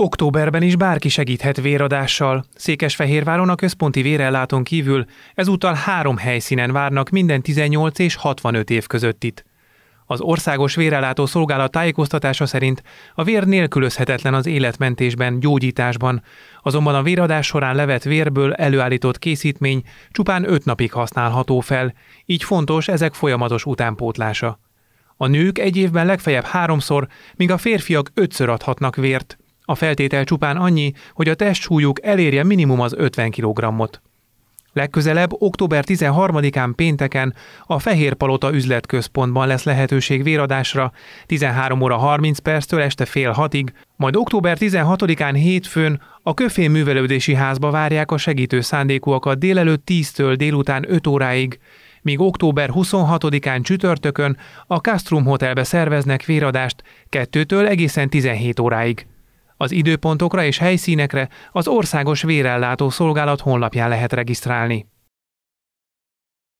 Októberben is bárki segíthet véradással. Székesfehérváron a központi vérellátón kívül ezúttal három helyszínen várnak minden 18 és 65 év itt. Az Országos Vérellátó Szolgálat tájékoztatása szerint a vér nélkülözhetetlen az életmentésben, gyógyításban, azonban a véradás során levett vérből előállított készítmény csupán 5 napig használható fel, így fontos ezek folyamatos utánpótlása. A nők egy évben legfeljebb háromszor, míg a férfiak ötször adhatnak vért, a feltétel csupán annyi, hogy a testsúlyuk elérje minimum az 50 kg-ot. Legközelebb, október 13-án pénteken a Fehér Palota üzletközpontban lesz lehetőség véradásra 13 óra 30 perctől este fél hatig, majd október 16-án hétfőn a Köfén Művelődési Házba várják a segítő szándékúakat délelőtt 10-től délután 5 óráig, míg október 26-án csütörtökön a Castrum Hotelbe szerveznek véradást 2-től egészen 17 óráig. Az időpontokra és helyszínekre az Országos Vérellátó Szolgálat honlapján lehet regisztrálni.